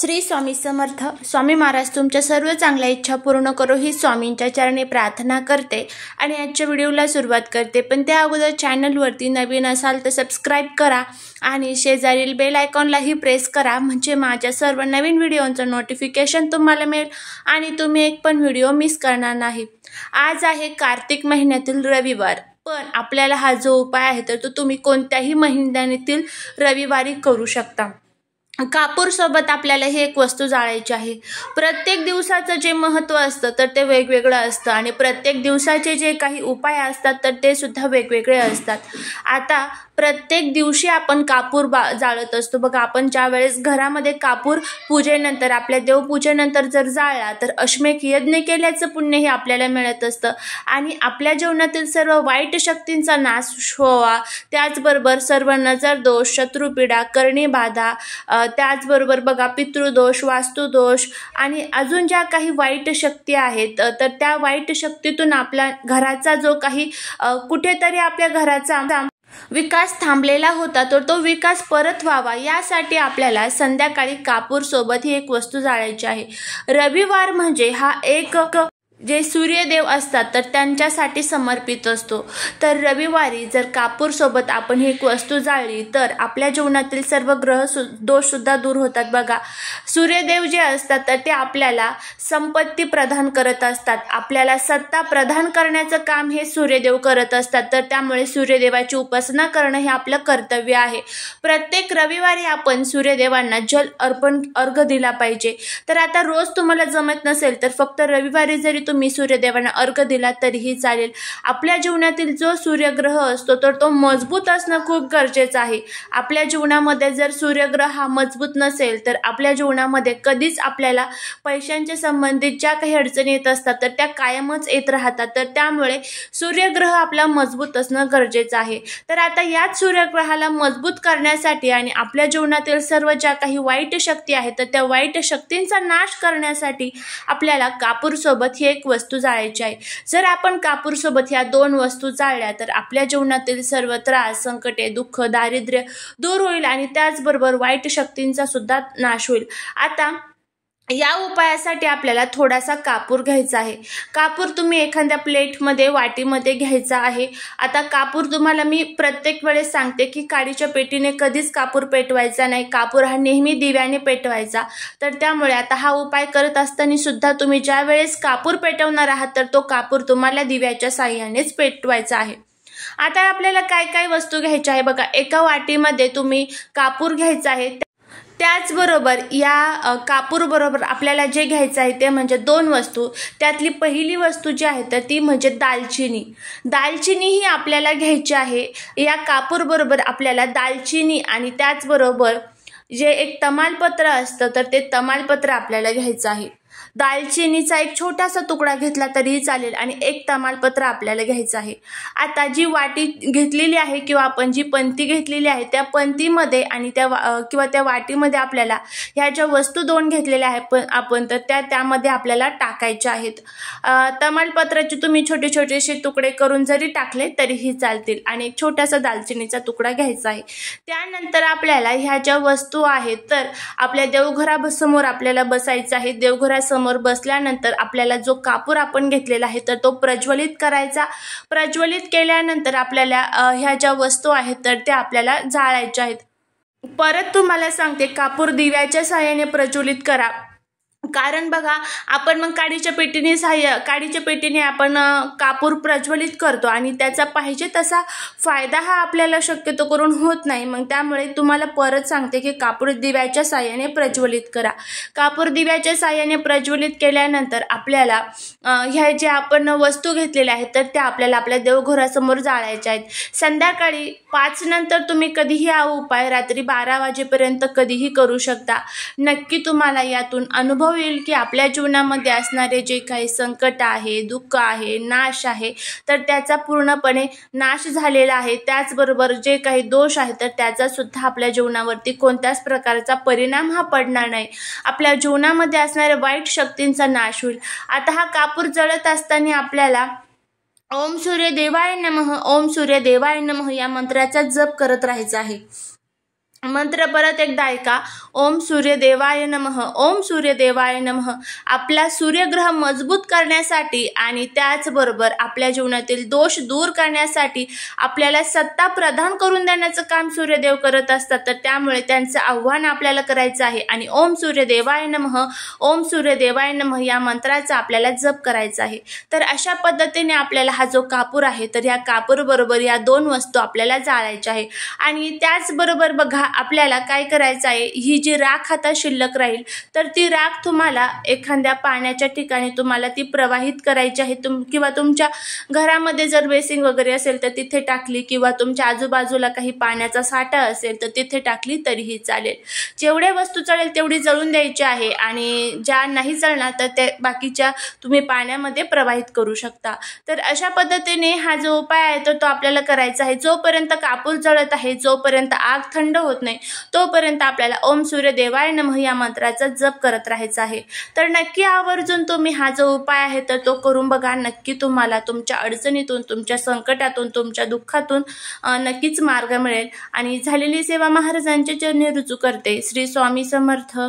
श्री स्वामी समर्थ स्वामी महाराज तुमच्या सर्व चांगल्या इच्छा पूर्ण करू ही स्वामींच्या चरणी प्रार्थना करते आणि आजच्या व्हिडिओला सुरुवात करते पण त्या अगोदर चॅनलवरती नवीन असाल तर सबस्क्राईब करा आणि शेजारील बेल आयकॉनलाही प्रेस करा म्हणजे माझ्या सर्व नवीन व्हिडिओचं नोटिफिकेशन तुम्हाला मिळेल आणि तुम्ही एक पण व्हिडिओ मिस करणार नाही आज आहे कार्तिक महिन्यातील रविवार पण आपल्याला हा जो उपाय आहे तर तो तुम्ही कोणत्याही महिन्यातील रविवारी करू शकता कापूरसोबत आपल्याला हे एक वस्तू जाळायची आहे प्रत्येक दिवसाचं जे महत्त्व असतं तर ते वेगवेगळं असतं आणि प्रत्येक दिवसाचे जे काही उपाय असतात तर ते सुद्धा वेगवेगळे असतात आता प्रत्येक दिवशी आपण कापूर बा जाळत असतो बघा आपण ज्या वेळेस घरामध्ये कापूर पूजेनंतर आपल्या देवपूजेनंतर जर जाळला तर अश्मेक यज्ञ केल्याचं पुण्य हे आपल्याला मिळत असतं आणि आपल्या जीवनातील सर्व वाईट शक्तींचा नाश व्हावा त्याचबरोबर सर्व नजर दोष शत्रुपीडा बाधा त्याचबरोबर बघा पितृदोष वास्तुदोष आणि अजून ज्या काही वाईट शक्ती आहेत तर त्या वाईट शक्तीतून आपल्या घराचा जो काही कुठेतरी आपल्या घराचा विकास थांबलेला होता तर तो विकास परत व्हावा यासाठी आपल्याला संध्याकाळी सोबत ही एक वस्तू जाळायची आहे रविवार म्हणजे हा एक जे सूर्यदेव असतात तर त्यांच्यासाठी समर्पित असतो तर रविवारी जर सोबत आपण ही वस्तू जाळली तर आपल्या जीवनातील सर्व ग्रह सु सुद्धा दूर होतात बघा सूर्यदेव जे असतात तर ते आपल्याला संपत्ती प्रदान करत असतात आपल्याला सत्ता प्रदान करण्याचं काम हे सूर्यदेव करत असतात तर त्यामुळे सूर्यदेवाची उपासना करणं हे आपलं कर्तव्य आहे प्रत्येक रविवारी आपण सूर्यदेवांना जल अर्पण अर्घ दिला पाहिजे तर आता रोज तुम्हाला जमत नसेल तर फक्त रविवारी जरी तुम्ही सूर्यदेवांना अर्घ दिला तरीही चालेल आपल्या जीवनातील जो सूर्यग्रह असतो तर तो मजबूत असणं खूप गरजेचं आहे आपल्या जीवनामध्ये जर सूर्यग्रह हा मजबूत नसेल तर आपल्या जीवनामध्ये कधीच आपल्याला पैशांच्या संबंधित ज्या काही अडचणी येत असतात तर त्या कायमच येत राहतात तर त्यामुळे सूर्यग्रह आपला मजबूत असणं गरजेचं आहे तर आता याच सूर्यग्रहाला मजबूत करण्यासाठी आणि आपल्या जीवनातील सर्व ज्या काही वाईट शक्ती आहेत तर त्या वाईट शक्तींचा नाश करण्यासाठी आपल्याला कापूरसोबत ही एक एक वस्तू जाळायची आहे जर आपण कापूरसोबत ह्या दोन वस्तू जाळल्या तर आपल्या जीवनातील सर्व त्रास संकटे दुःख दारिद्र्य दूर होईल आणि त्याचबरोबर वाईट शक्तींचा सुद्धा नाश होईल आता या उपायासाठी आपल्याला थोडासा कापूर घ्यायचा आहे कापूर तुम्ही एखाद्या प्लेटमध्ये वाटीमध्ये घ्यायचा आहे आता कापूर तुम्हाला मी प्रत्येक वेळेस सांगते की काडीच्या पेटीने कधीच कापूर पेटवायचा नाही कापूर हा नेहमी दिव्याने पेटवायचा तर त्यामुळे आता हा उपाय करत असताना सुद्धा तुम्ही ज्या वेळेस कापूर पेटवणार आहात तर तो कापूर तुम्हाला दिव्याच्या साह्यानेच पेटवायचा आहे आता आपल्याला काय काय वस्तू घ्यायच्या आहे बघा एका वाटीमध्ये तुम्ही कापूर घ्यायचा आहे त्याचबरोबर या कापूरबरोबर आपल्याला जे घ्यायचं आहे ते म्हणजे दोन वस्तू त्यातली पहिली वस्तू जी आहे तर ती म्हणजे दालचिनी दालचिनी ही आपल्याला घ्यायची आहे या कापूरबरोबर आपल्याला दालचिनी आणि त्याचबरोबर जे एक तमालपत्र असतं तर ते तमालपत्र आपल्याला घ्यायचं आहे दालचिनीचा एक छोटासा तुकडा घेतला तरीही चालेल आणि एक तमालपत्र आपल्याला घ्यायचं आहे आता जी वाटी घेतलेली आहे किंवा आपण जी पंथी घेतलेली आहे त्या पंथीमध्ये आणि त्या किंवा त्या वाटीमध्ये आपल्याला ह्या ज्या वस्तू दोन घेतलेल्या आहेत पण आपण तर त्या त्यामध्ये आपल्याला टाकायच्या आहेत तमालपत्राचे तुम्ही छोटे छोटेसे तुकडे करून जरी टाकले तरीही चालतील आणि एक छोटासा दालचिनीचा तुकडा घ्यायचा आहे त्यानंतर आपल्याला ह्या ज्या वस्तू आहेत तर आपल्या देवघरासमोर आपल्याला बसायचं आहे देवघरा समोर बसल्यानंतर आपल्याला जो कापूर आपण घेतलेला आहे तर तो प्रज्वलित करायचा प्रज्वलित केल्यानंतर आपल्याला ह्या ज्या वस्तू आहेत तर त्या आपल्याला जाळायच्या आहेत परत तुम्हाला सांगते कापूर दिव्याच्या सहाय्याने प्रज्वलित करा कारण बघा आपण मग काडीच्या पेटीने साह्य काडीच्या पेटीने आपण कापूर प्रज्वलित करतो आणि त्याचा पाहिजे तसा फायदा हा आपल्याला शक्यतो करून होत नाही मग त्यामुळे तुम्हाला परत सांगते की कापूर दिव्याच्या साह्याने प्रज्वलित करा कापूर दिव्याच्या साह्याने प्रज्वलित केल्यानंतर आपल्याला ह्या ज्या आपण वस्तू घेतलेल्या आहेत तर त्या आपल्याला आपल्या देवघरासमोर जाळायच्या आहेत संध्याकाळी पाच नंतर तुम्ही कधीही हा उपाय रात्री बारा वाजेपर्यंत कधीही करू शकता नक्की तुम्हाला यातून अनुभव येईल की आपल्या जीवनामध्ये असणारे जे काही संकट आहे दुःख आहे नाश आहे तर त्याचा पूर्णपणे नाश झालेला आहे त्याचबरोबर जे काही दोष आहे तर त्याचा सुद्धा आपल्या जीवनावरती कोणत्याच प्रकारचा परिणाम हा पडणार नाही आपल्या जीवनामध्ये असणाऱ्या वाईट शक्तींचा नाश होईल आता हा काप कापूर जळत असताना आपल्याला ओम सूर्य देवाय नमः ओम सूर्य देवाय नमः या मंत्राचा जप करत राहायचा आहे मंत्र परत एकदा ऐका ओम सूर्यदेवाय नम ओम सूर्यदेवाय नम आपला सूर्यग्रह मजबूत करण्यासाठी आणि त्याचबरोबर आपल्या जीवनातील दोष दूर करण्यासाठी आपल्याला सत्ता प्रदान करून देण्याचं काम सूर्यदेव करत असतात तर त्यामुळे त्यांचं आव्हान आपल्याला करायचं आहे आणि ओम सूर्यदेवाय नम ओम सूर्यदेवाय नम या मंत्राचा आपल्याला जप करायचा आहे तर अशा पद्धतीने आपल्याला हा जो कापूर आहे तर ह्या कापूरबरोबर या दोन वस्तू आपल्याला जाळायच्या आहे आणि त्याचबरोबर बघा आपल्याला काय करायचं आहे ही जी राख आता शिल्लक राहील तर ती राख तुम्हाला एखाद्या पाण्याच्या ठिकाणी तुम्हाला ती प्रवाहित करायची आहे तुम किंवा तुमच्या घरामध्ये जर बेसिंग वगैरे असेल तर तिथे टाकली किंवा तुमच्या आजूबाजूला काही पाण्याचा साठा असेल तर तिथे टाकली तरीही चालेल जेवढ्या वस्तू चालेल तेवढी जळून द्यायची आहे आणि ज्या नाही जळणार तर त्या बाकीच्या तुम्ही पाण्यामध्ये प्रवाहित करू शकता तर अशा पद्धतीने हा जो उपाय आहे तर तो आपल्याला करायचा आहे जोपर्यंत कापूर जळत आहे जोपर्यंत आग थंड होत नाही तोपर्यंत आपल्याला ओम सूर्य देवाय नमः या मंत्राचा जप करत राहायचा आहे तर नक्की आवर्जून तुम्ही हा जो उपाय आहे तर तो करून बघा नक्की तुम्हाला तुमच्या अडचणीतून तुमच्या संकटातून तुमच्या दुःखातून नक्कीच मार्ग मिळेल आणि झालेली सेवा महाराजांच्या चरणी रुजू करते श्री स्वामी समर्थ